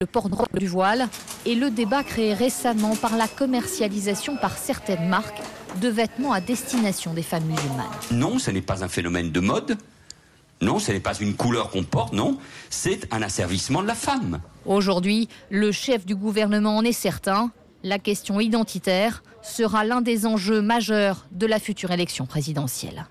le port du voile et le débat créé récemment par la commercialisation par certaines marques de vêtements à destination des femmes musulmanes. Non, ce n'est pas un phénomène de mode. Non, ce n'est pas une couleur qu'on porte, non, c'est un asservissement de la femme. Aujourd'hui, le chef du gouvernement en est certain, la question identitaire sera l'un des enjeux majeurs de la future élection présidentielle.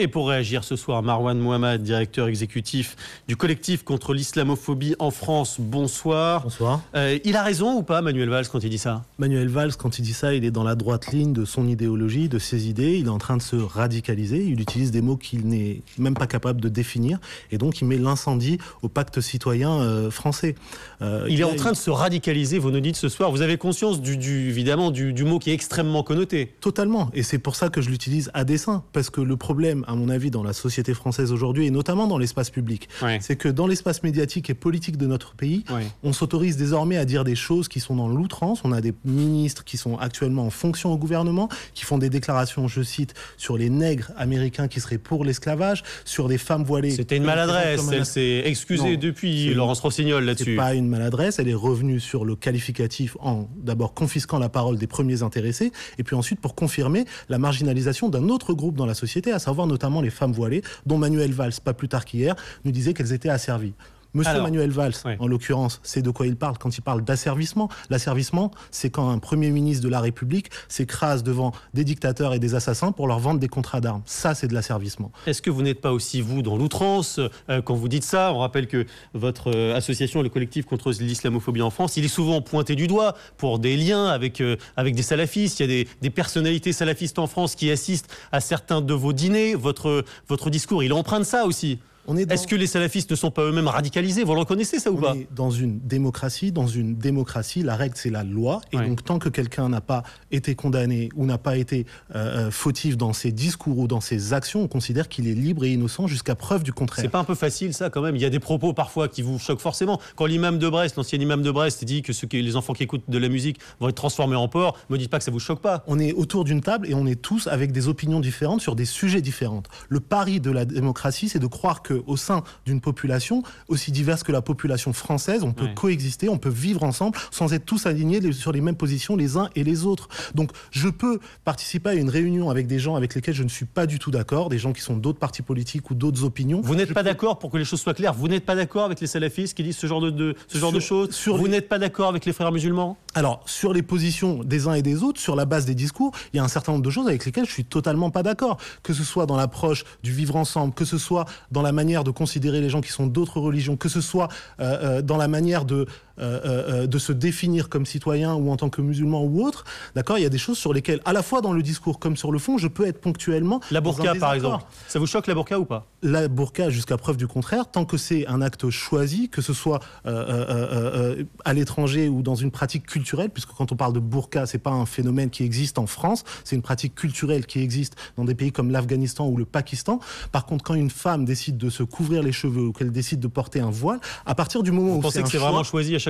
Et pour réagir ce soir, Marwan Mohamed, directeur exécutif du collectif contre l'islamophobie en France. Bonsoir. Bonsoir. Euh, il a raison ou pas, Manuel Valls, quand il dit ça Manuel Valls, quand il dit ça, il est dans la droite ligne de son idéologie, de ses idées. Il est en train de se radicaliser. Il utilise des mots qu'il n'est même pas capable de définir. Et donc, il met l'incendie au pacte citoyen euh, français. Euh, il, est en train de se radicaliser, vous nous dites ce soir. Vous avez conscience, du, évidemment, du, du mot qui est extrêmement connoté. Totalement. Et c'est pour ça que je l'utilise à dessein. Parce que le problème à mon avis, dans la société française aujourd'hui, et notamment dans l'espace public. C'est que dans l'espace médiatique et politique de notre pays, on s'autorise désormais à dire des choses qui sont dans l'outrance. On a des ministres qui sont actuellement en fonction au gouvernement, qui font des déclarations, je cite, sur les nègres américains qui seraient pour l'esclavage, sur des femmes voilées. C'était une maladresse, elle s'est excusée depuis, Laurence Rossignol, là-dessus. C'est pas une maladresse, elle est revenue sur le qualificatif en d'abord confisquant la parole des premiers intéressés, et puis ensuite pour confirmer la marginalisation d'un autre groupe dans la société, à savoir nos notamment les femmes voilées, dont Manuel Valls, pas plus tard qu'hier, nous disait qu'elles étaient asservies. Monsieur Manuel Valls, en l'occurrence, c'est de quoi il parle quand il parle d'asservissement. L'asservissement, c'est quand un Premier ministre de la République s'écrase devant des dictateurs et des assassins pour leur vendre des contrats d'armes. Ça, c'est de l'asservissement. Est-ce que vous n'êtes pas aussi, vous, dans l'outrance euh, quand vous dites ça On rappelle que votre euh, association, le collectif contre l'islamophobie en France, il est souvent pointé du doigt pour des liens avec, euh, avec des salafistes. Il y a des, personnalités salafistes en France qui assistent à certains de vos dîners. Votre, votre discours, il emprunte ça aussi est ce que les salafistes ne sont pas eux-mêmes radicalisés Vous le reconnaissez ça ou on pas est Dans une démocratie, dans une démocratie, la règle c'est la loi. Et donc tant que quelqu'un n'a pas été condamné ou n'a pas été euh, euh, fautif dans ses discours ou dans ses actions, on considère qu'il est libre et innocent jusqu'à preuve du contraire. C'est pas un peu facile ça quand même Il y a des propos parfois qui vous choquent forcément. Quand l'imam de Brest, l'ancien imam de Brest, dit que les enfants qui écoutent de la musique vont être transformés en porc, me dites pas que ça vous choque pas. On est autour d'une table et on est tous avec des opinions différentes sur des sujets différents. Le pari de la démocratie, c'est de croire que au sein d'une population aussi diverse que la population française, on peut coexister, on peut vivre ensemble sans être tous alignés sur les mêmes positions les uns et les autres. Donc je peux participer à une réunion avec des gens avec lesquels je ne suis pas du tout d'accord, des gens qui sont d'autres partis politiques ou d'autres opinions. Vous n'êtes pas d'accord pour que les choses soient claires. Vous n'êtes pas d'accord avec les salafistes qui disent ce genre de, ce genre de choses. Sur vous n'êtes pas d'accord avec les frères musulmans. Alors sur les positions des uns et des autres, sur la base des discours, il y a un certain nombre de choses avec lesquelles je suis totalement pas d'accord. Que ce soit dans l'approche du vivre ensemble, que ce soit dans la manière de considérer les gens qui sont d'autres religions, que ce soit euh, euh, dans la manière de euh, euh, euh, de se définir comme citoyen ou en tant que musulman ou autre, d'accord, il y a des choses sur lesquelles, à la fois dans le discours comme sur le fond, je peux être ponctuellement. La burqa, par exemple. Ça vous choque la burqa ou pas La burqa, jusqu'à preuve du contraire, tant que c'est un acte choisi, que ce soit à l'étranger ou dans une pratique culturelle, puisque quand on parle de burqa, c'est pas un phénomène qui existe en France, c'est une pratique culturelle qui existe dans des pays comme l'Afghanistan ou le Pakistan. Par contre, quand une femme décide de se couvrir les cheveux ou qu'elle décide de porter un voile, à partir du moment où c'est un que vraiment choisi à chaque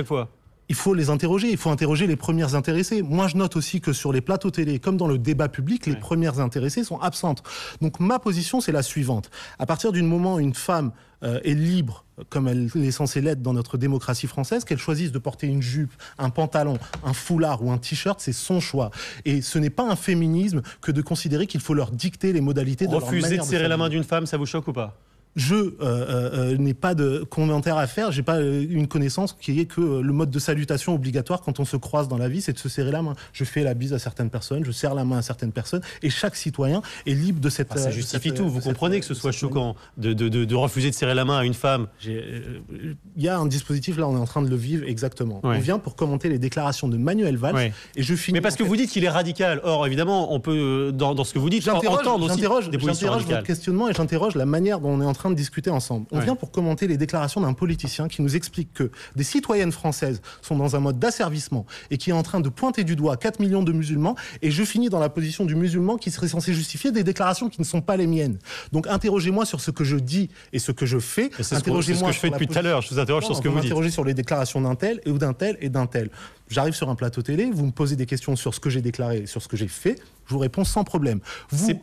il faut les interroger, il faut interroger les premières intéressées. Moi, je note aussi que sur les plateaux télé, comme dans le débat public, les premières intéressées sont absentes. Donc ma position, c'est la suivante. À partir du moment où une femme euh, est libre, comme elle est censée l'être dans notre démocratie française, qu'elle choisisse de porter une jupe, un pantalon, un foulard ou un t-shirt, c'est son choix. Et ce n'est pas un féminisme que de considérer qu'il faut leur dicter les modalités de Refuser de serrer la main d'une femme, ça vous choque ou pas je euh, euh, euh, n'ai pas de commentaire à faire, j'ai pas une connaissance qui est que le mode de salutation obligatoire quand on se croise dans la vie, c'est de se serrer la main. Je fais la bise à certaines personnes, je serre la main à certaines personnes, et chaque citoyen est libre de cette. Ah, ça justifie tout. Vous comprenez que ce soit choquant de, refuser de serrer la main à une femme. Il y a un dispositif là, on est en train de le vivre exactement. On vient pour commenter les déclarations de Manuel Valls, et je finis. Mais parce que vous dites qu'il est radical. Or, évidemment, on peut dans, ce que vous dites J'interroge aussi des positions radicales. Votre questionnement et j'interroge la manière dont on est en train de discuter ensemble. On vient pour commenter les déclarations d'un politicien qui nous explique que des citoyennes françaises sont dans un mode d'asservissement et qui est en train de pointer du doigt 4 millions de musulmans. Et je finis dans la position du musulman qui serait censé justifier des déclarations qui ne sont pas les miennes. Donc interrogez-moi sur ce que je dis et ce que je fais. C'est ce, ce, que je fais depuis tout à l'heure. Je vous interroge sur ce que vous, dites. Interrogez sur les déclarations d'un tel et d'un tel et d'un tel. J'arrive sur un plateau télé, vous me posez des questions sur ce que j'ai déclaré, sur ce que j'ai fait, je vous réponds sans problème.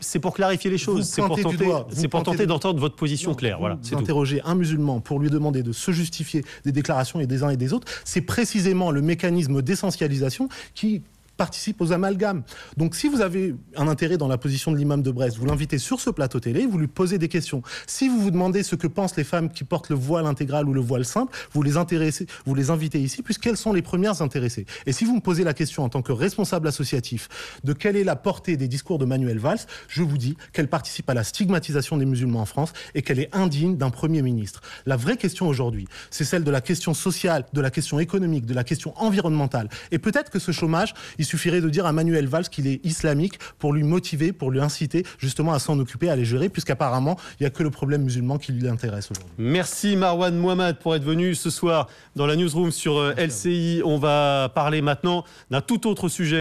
C'est pour clarifier les choses, c'est pour tenter, d'entendre votre position claire. c'est voilà, interroger un musulman pour lui demander de se justifier des déclarations et des uns et des autres, c'est précisément le mécanisme d'essentialisation qui participe aux amalgames. Donc si vous avez un intérêt dans la position de l'imam de Brest, vous l'invitez sur ce plateau télé, vous lui posez des questions. Si vous vous demandez ce que pensent les femmes qui portent le voile intégral ou le voile simple, vous les, intéressez, vous les invitez ici puisqu'elles sont les premières intéressées. Et si vous me posez la question en tant que responsable associatif de quelle est la portée des discours de Manuel Valls, je vous dis qu'elle participe à la stigmatisation des musulmans en France et qu'elle est indigne d'un Premier ministre. La vraie question aujourd'hui, c'est celle de la question sociale, de la question économique, de la question environnementale. Et peut-être que ce chômage, il il suffirait de dire à Manuel Valls qu'il est islamique pour lui motiver, pour lui inciter justement à s'en occuper, à les gérer, puisqu'apparemment, il n'y a que le problème musulman qui lui intéresse aujourd'hui. Merci Marwan Mohamed pour être venu ce soir dans la newsroom sur LCI. Euh, On va parler maintenant d'un tout autre sujet.